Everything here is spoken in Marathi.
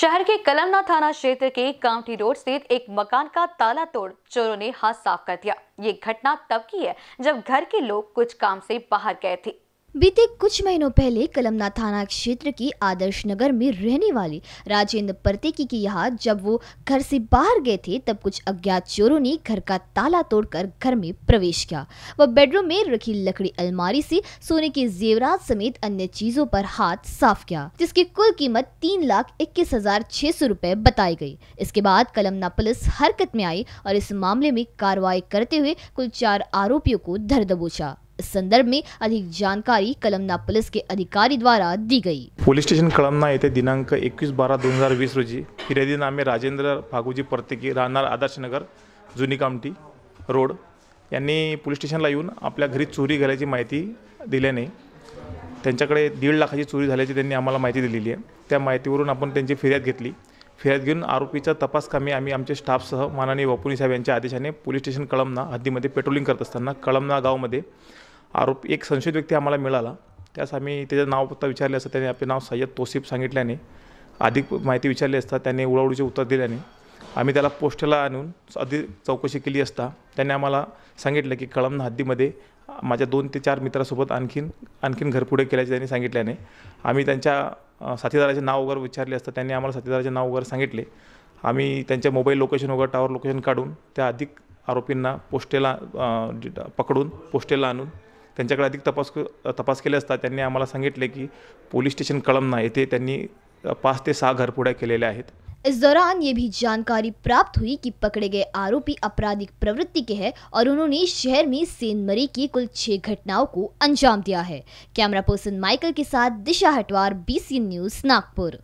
शहर के कलमना थाना क्षेत्र के काउंटी रोड स्थित एक मकान का ताला तोड़ चोरों ने हाथ साफ कर दिया ये घटना तब की है जब घर के लोग कुछ काम से बाहर गए थे बीते कुछ महीनों पहले कलमना थाना क्षेत्र की आदर्श नगर में रहने वाली राजेंद्र परतेकी की यहाँ जब वो घर से बाहर गए थे तब कुछ अज्ञात चोरों ने घर का ताला तोड़कर घर में प्रवेश किया वह बेडरूम में रखी लकड़ी अलमारी से सोने के जेवरात समेत अन्य चीजों पर हाथ साफ किया जिसकी कुल कीमत तीन लाख इक्कीस हजार छह सौ रूपए बताई गयी इसके बाद कलमना पुलिस हरकत में आई और इस मामले में कार्रवाई करते हुए कुल चार आरोपियों को धर दबोचा इस संदर्भ में अधिक जानकारी कलमना पुलिस के अधिकारी द्वारा दी गई पोलीस स्टेशन कलमना येथे दिनांक एकवीस बारा दोन हजार वीस रोजी फिर्यादी नामे राजेंद्र भागोजी प्रत्येकी राहणार नगर जुनी कामटी रोड यांनी पोलीस स्टेशनला येऊन आपल्या घरी चोरी झाल्याची माहिती दिल्याने त्यांच्याकडे दीड लाखाची चोरी झाल्याची त्यांनी आम्हाला माहिती दिलेली आहे त्या माहितीवरून आपण त्यांची फिर्याद घेतली फिर्याद घेऊन आरोपीचा तपासकामी आम्ही आमचे स्टाफसह माननीय वपुनी साहेब यांच्या आदेशाने पोलीस स्टेशन कळमना हद्दीमध्ये पेट्रोलिंग करत असताना कळमना गावमध्ये आरोप एक संशयित व्यक्ती आम्हाला मिळाला त्यास आम्ही त्याचं नाव पत्ता विचारले असता त्याने आपले नाव सय्यद तोसिफ सांगितल्याने अधिक माहिती विचारली असता त्याने उडावडीचे उत्तर दिल्याने आम्ही त्याला पोस्टेला आणून अधिक चौकशी केली असता त्याने आम्हाला सांगितलं की कळमना हद्दीमध्ये माझ्या दोन ते चार मित्रासोबत आणखीन आणखीन घरपुढे केल्याचे त्यांनी सांगितल्याने आम्ही त्यांच्या साथीदाराचे नाव वगैरे विचारले असता त्यांनी आम्हाला साथीदाराचे नाव वगैरे सांगितले आम्ही त्यांच्या मोबाईल लोकेशन वगैरे टावर लोकेशन काढून त्या अधिक आरोपींना पोस्टेला पकडून पोस्टेला आणून त्यांच्याकडे अधिक तपास तपास के असता त्यांनी आम्हाला सांगितले की स्टेशन कलमना ये पांच से ते सहा घरपुड्या केलेल्या आहेत इस दौरान ये भी जानकारी प्राप्त हुई कि पकड़े गए आरोपी आपराधिक प्रवृत्ति के हैं और उन्होंने शहर में सेंधमरी की कुल छह घटनाओं को अंजाम दिया है कैमरा पर्सन माइकल के साथ दिशा हटवार बीसी न्यूज नागपुर